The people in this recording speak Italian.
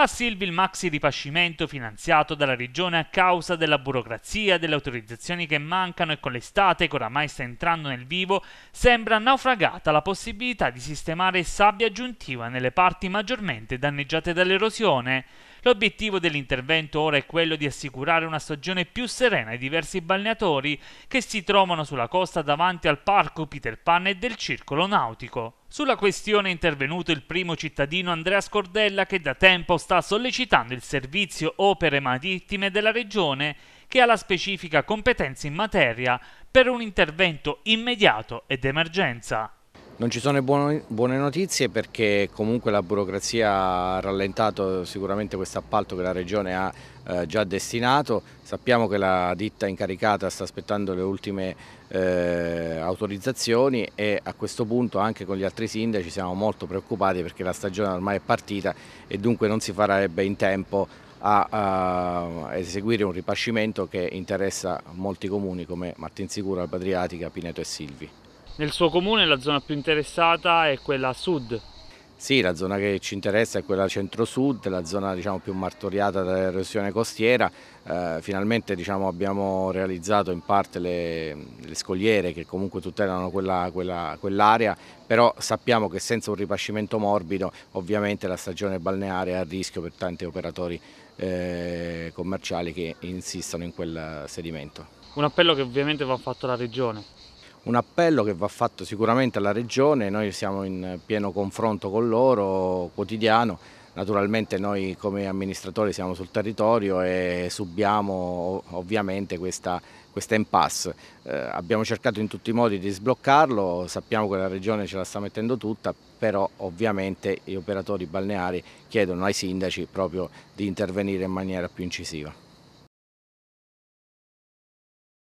a Silvi il maxi ripascimento finanziato dalla regione a causa della burocrazia, delle autorizzazioni che mancano e con l'estate che oramai sta entrando nel vivo sembra naufragata la possibilità di sistemare sabbia aggiuntiva nelle parti maggiormente danneggiate dall'erosione. L'obiettivo dell'intervento ora è quello di assicurare una stagione più serena ai diversi balneatori che si trovano sulla costa davanti al parco Peter Pan e del circolo nautico. Sulla questione è intervenuto il primo cittadino Andrea Scordella che da tempo sta sollecitando il servizio opere marittime della regione che ha la specifica competenza in materia per un intervento immediato ed emergenza. Non ci sono buone notizie perché comunque la burocrazia ha rallentato sicuramente questo appalto che la Regione ha eh, già destinato. Sappiamo che la ditta incaricata sta aspettando le ultime eh, autorizzazioni e a questo punto anche con gli altri sindaci siamo molto preoccupati perché la stagione ormai è partita e dunque non si farebbe in tempo a, a eseguire un ripascimento che interessa molti comuni come Martinsicura, Padriatica, Pineto e Silvi. Nel suo comune la zona più interessata è quella a sud. Sì, la zona che ci interessa è quella centro-sud, la zona diciamo, più martoriata dall'erosione costiera. Eh, finalmente diciamo, abbiamo realizzato in parte le, le scogliere che comunque tutelano quell'area, quella, quell però sappiamo che senza un ripascimento morbido ovviamente la stagione balneare è a rischio per tanti operatori eh, commerciali che insistono in quel sedimento. Un appello che ovviamente va fatto alla Regione un appello che va fatto sicuramente alla Regione, noi siamo in pieno confronto con loro quotidiano, naturalmente noi come amministratori siamo sul territorio e subiamo ovviamente questa, questa impasse. Eh, abbiamo cercato in tutti i modi di sbloccarlo, sappiamo che la Regione ce la sta mettendo tutta, però ovviamente gli operatori balneari chiedono ai sindaci proprio di intervenire in maniera più incisiva.